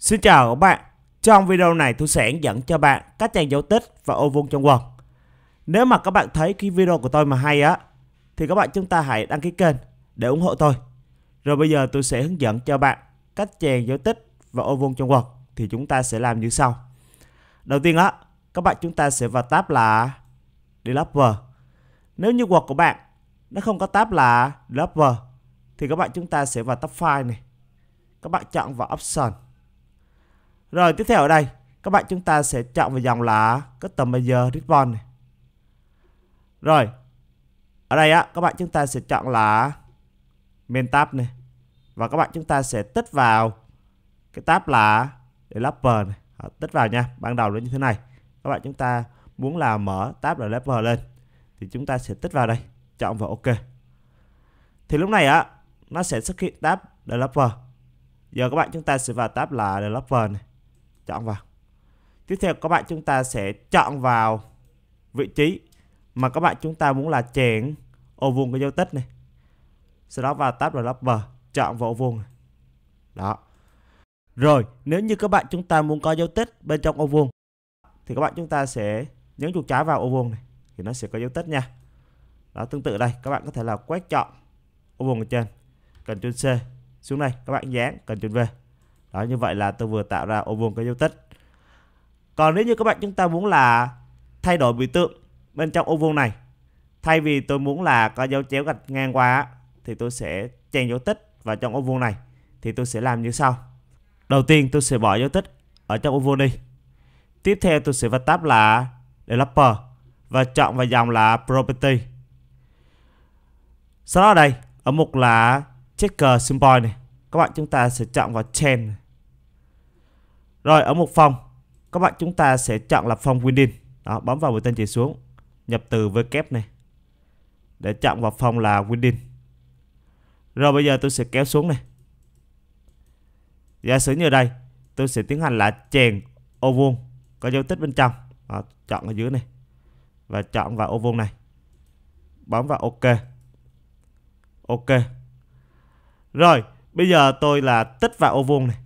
Xin chào các bạn, trong video này tôi sẽ dẫn cho bạn cách trang dấu tích và ô vuông trong Word. Nếu mà các bạn thấy cái video của tôi mà hay á, thì các bạn chúng ta hãy đăng ký kênh để ủng hộ tôi. Rồi bây giờ tôi sẽ hướng dẫn cho bạn cách chèn dấu tích và ô vuông trong Word thì chúng ta sẽ làm như sau. Đầu tiên á, các bạn chúng ta sẽ vào tab là Developer. Nếu như Word của bạn nó không có tab là Developer thì các bạn chúng ta sẽ vào tab file này. Các bạn chọn vào option rồi tiếp theo ở đây các bạn chúng ta sẽ chọn vào dòng là Customizer Ribbon này. Rồi ở đây á các bạn chúng ta sẽ chọn là Main tab này và các bạn chúng ta sẽ tích vào cái tab là Developer này. À, tích vào nha ban đầu nó như thế này các bạn chúng ta muốn là mở tab Developer lên thì chúng ta sẽ tích vào đây chọn vào OK thì lúc này á nó sẽ xuất hiện tab Developer giờ các bạn chúng ta sẽ vào tab là Developer này chọn vào tiếp theo các bạn chúng ta sẽ chọn vào vị trí mà các bạn chúng ta muốn là chèn ô vuông cái dấu tích này sau đó vào tab developer chọn vào ô vuông đó rồi nếu như các bạn chúng ta muốn có dấu tích bên trong ô vuông thì các bạn chúng ta sẽ nhấn chuột trái vào ô vuông này thì nó sẽ có dấu tích nha đó tương tự đây các bạn có thể là quét chọn ô vuông ở trên cần chuột C xuống đây các bạn dán cần chuột V đó như vậy là tôi vừa tạo ra ô vuông có dấu tích còn nếu như các bạn chúng ta muốn là thay đổi biểu tượng bên trong ô vuông này thay vì tôi muốn là có dấu chéo gạch ngang qua thì tôi sẽ chèn dấu tích vào trong ô vuông này thì tôi sẽ làm như sau đầu tiên tôi sẽ bỏ dấu tích ở trong ô vuông đi tiếp theo tôi sẽ vào tab là developer và chọn vào dòng là property sau đó ở đây ở mục là checker symbol này các bạn chúng ta sẽ chọn vào chain rồi ở một phòng các bạn chúng ta sẽ chọn là phòng Windows đó bấm vào mũi tên chỉ xuống nhập từ với kép này để chọn vào phòng là Windows rồi bây giờ tôi sẽ kéo xuống này giả sử như đây tôi sẽ tiến hành là chèn ô vuông có dấu tích bên trong đó, chọn ở dưới này và chọn vào ô vuông này bấm vào ok ok rồi Bây giờ tôi là tích vào ô vuông này.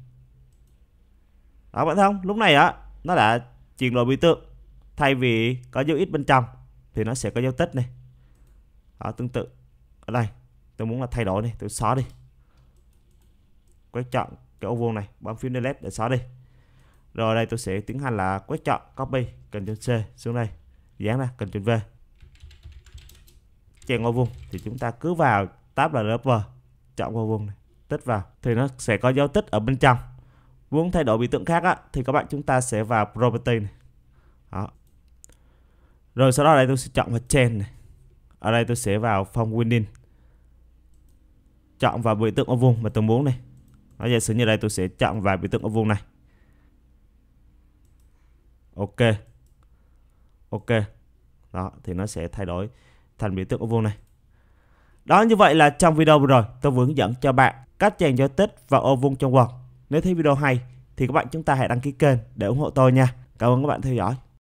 Đó bạn thấy không? Lúc này á nó đã chuyển đổi biểu tượng. Thay vì có dấu ít bên trong thì nó sẽ có dấu tích này. Đó tương tự. Ở đây tôi muốn là thay đổi này, tôi xóa đi. Quét chọn cái ô vuông này, bấm phím delete để xóa đi. Rồi đây tôi sẽ tiến hành là quét chọn copy cần Ctrl C xuống đây. Dán ra cần Ctrl V. Chèn ô vuông thì chúng ta cứ vào tab là level chọn ô vuông này tích vào thì nó sẽ có dấu tích ở bên trong muốn thay đổi biểu tượng khác á, thì các bạn chúng ta sẽ vào property này. Đó. rồi sau đó đây tôi sẽ chọn vào chain này ở đây tôi sẽ vào phong winning chọn vào biểu tượng ở vùng mà tôi muốn này nó giả sử như đây tôi sẽ chọn vào biểu tượng ở vùng này ok ok đó thì nó sẽ thay đổi thành biểu tượng ở vùng này đó như vậy là trong video vừa rồi tôi vừa hướng dẫn cho bạn cách dành giao tích và ô vuông trong quạt Nếu thấy video hay thì các bạn chúng ta hãy đăng ký kênh để ủng hộ tôi nha. Cảm ơn các bạn theo dõi.